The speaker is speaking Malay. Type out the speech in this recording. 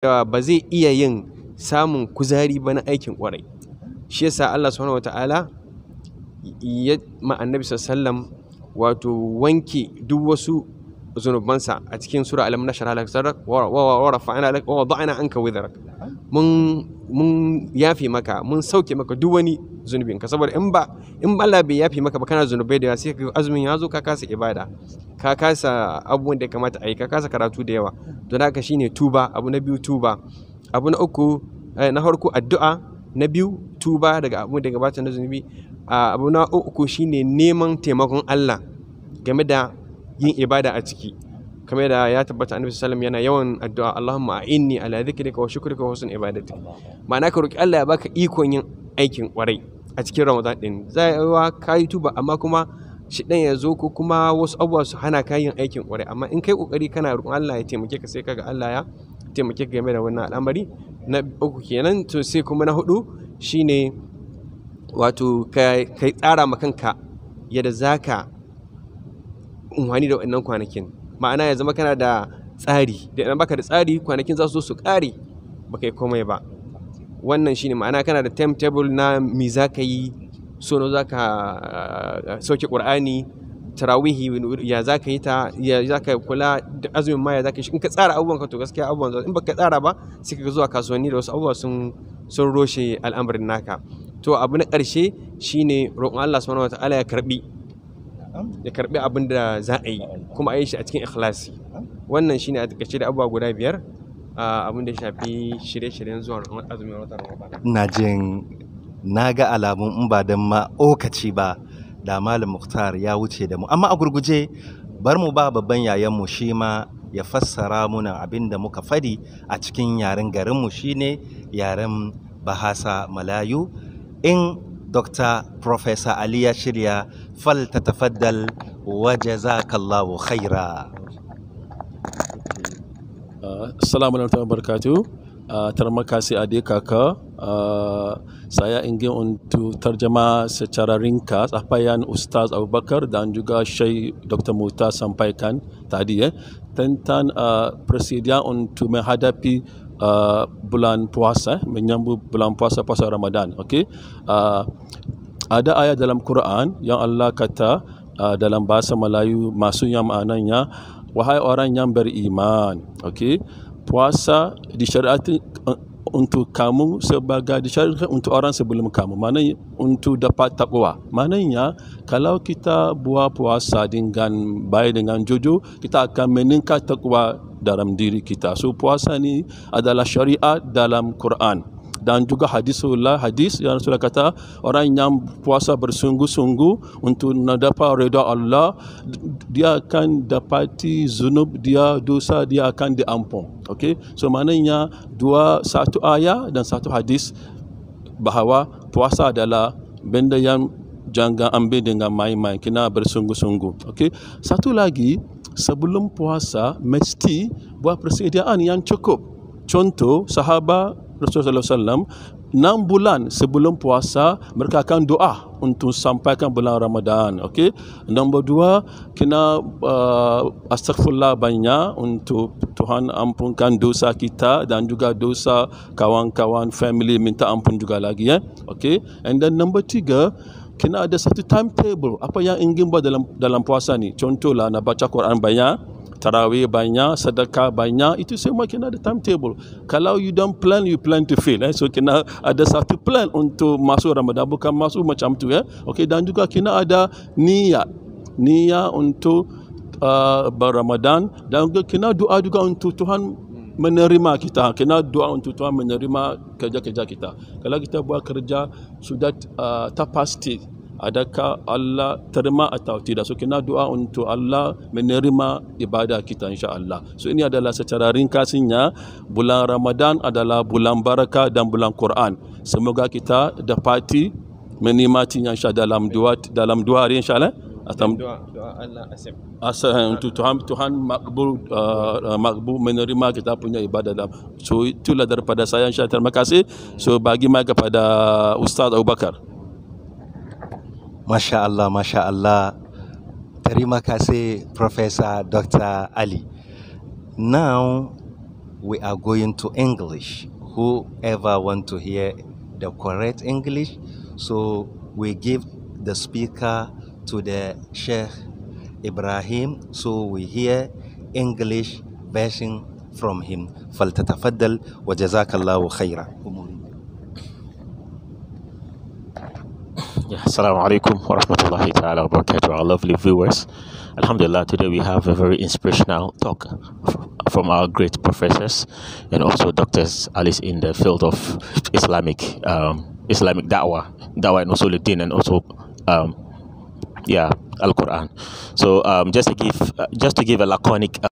yawa ba zai iya yin samun kuzari ba na aikin kwarai shi yasa Allah subhanahu wataala ya ma sallam wato wanke duk wasu zunubansa a cikin sura alam nashra lak wa wa wa rafa'na wa wada'na anka wizrak mun yafe maka mun sauke maka duk wani zunubin ka saboda in ba in ba bai yafe maka ba kana zunubai da sai ka azumin ya zo ka kasa ibada ka kasa abubuwan da ya kamata a yi ka kasa karatu da yawa don haka shine tuba abu na biyu tuba abu na uku eh, na farko addu'a na biyu tuba daga abu da gabata na zunubi abu na uku shine neman taimakon Allah game da yin ibada a ciki kamar da ya tabbata annabi sallallahu yana yawan addu'a Allahumma a'inni ala dhikrika wa shukrika wa husni ibadatik ma'ana ka roki Allah ya baka ikon yin aikin kwarai a cikin Ramadan din zaiwa kai tuba amma kuma shidan ya zo ko kuma wasu abubuwa su hana ka yin aikin kwarai amma in kai kokari kana roƙon Allah ya taimake ka sai kaga Allah ya taimake ka game da wannan al'amari na uku kenan to sai kuma na hudu shine wato ka tsara ma kanka yadda zaka umhani da wannan kwanakin ma'ana ya zama kana da tsari da idan baka da tsari kwanakin za su zo su ƙare baka yi komai ba wannan shine ma'ana kana da timetable na me za ka yi sono za ka ah, sauke ƙur'ani tarawihi ya za ka yi ta ya za ka kula da azumin ma ya za ka yi in ka tsara abubuwan ka to gaskiya abubuwan in baka tsara ba sai ka zuwa kasuwanni da wasu abubuwa sun sun roshe al'amarin naka to abu na ƙarshe shine roƙon Allah subhanahu wataala ya karbi ya karbi abin da za a yi kuma a yi shi a cikin ikhlasi wannan shine a takaice da abubuwa guda biyar abin da shafi shirye-shiryen zuwa azumin watan jin na ga alamun in ba don ma okaci ba da malam Muktar ya wuce da mu amma a gurguje bar mu ba babban yayan mu shi ma ya fassara muna abin da muka fadi a cikin yaren garin mu shine yaren Bahasa Malayu in Dr. Professor Ali ya shirya Fal وجزاك الله خيرا السلام عليكم ورحمة الله Terima kasih adik kakak. Uh, saya ingin untuk terjemah secara ringkas apa yang Ustaz Abu Bakar dan juga Syekh Dr. Muta sampaikan tadi ya tentang uh, persediaan untuk menghadapi uh, bulan puasa eh, menyambut bulan puasa puasa Ramadan okey uh, ada ayat dalam Quran yang Allah kata uh, dalam bahasa Melayu maksudnya maknanya wahai orang yang beriman okey puasa disyariatkan uh, untuk kamu sebagai disyariatkan untuk orang sebelum kamu maknanya untuk dapat takwa maknanya kalau kita buat puasa dengan baik dengan jujur kita akan meningkat takwa dalam diri kita so puasa ni adalah syariat dalam Quran dan juga hadis Allah, hadis yang Rasulullah kata orang yang puasa bersungguh-sungguh untuk mendapat redha Allah dia akan dapati zunub dia dosa dia akan diampun okey so maknanya dua satu ayat dan satu hadis bahawa puasa adalah benda yang jangan ambil dengan main-main kena bersungguh-sungguh okey satu lagi sebelum puasa mesti buat persediaan yang cukup contoh sahabat Rasulullah SAW enam bulan sebelum puasa mereka akan doa untuk sampaikan bulan Ramadan okey nombor dua, kena uh, astaghfirullah banyak untuk Tuhan ampunkan dosa kita dan juga dosa kawan-kawan family minta ampun juga lagi ya eh? okey and then nombor tiga, kena ada satu timetable apa yang ingin buat dalam dalam puasa ni contohlah nak baca Quran banyak tarawih banyak, sedekah banyak, itu semua kena ada timetable. Kalau you don't plan, you plan to fail. Eh? So kena ada satu plan untuk masuk Ramadan, bukan masuk macam tu. Eh? Okay, dan juga kena ada niat. Niat untuk uh, beramadan dan juga kena doa juga untuk Tuhan menerima kita. Kena doa untuk Tuhan menerima kerja-kerja kita. Kalau kita buat kerja sudah uh, tak pasti adakah Allah terima atau tidak. So kena doa untuk Allah menerima ibadah kita insya-Allah. So ini adalah secara ringkasnya bulan Ramadan adalah bulan barakah dan bulan Quran. Semoga kita dapati menikmatinya insya dalam dua dalam dua hari insya-Allah. Eh? doa doa Allah asim. Asal untuk Tuhan Tuhan makbul uh, makbul menerima kita punya ibadah dalam. So itulah daripada saya insya Terima kasih. So bagi mereka pada Ustaz Abu Bakar. Masha Allah, Masha Allah. Terima kasih, Professor Dr. Ali. Now we are going to English. Whoever want to hear the correct English, so we give the speaker to the Sheikh Ibrahim, so we hear English version from him. فلتتفضل وجزاك الله خيرا. Yeah, assalamu alaikum wa rahmatullahi ta'ala wa barakatuh, our lovely viewers. Alhamdulillah, today we have a very inspirational talk from our great professors and also doctors, at least in the field of Islamic um, Islamic da'wah, da'wah and also din and also um, yeah, Al Quran. So um, just to give uh, just to give a laconic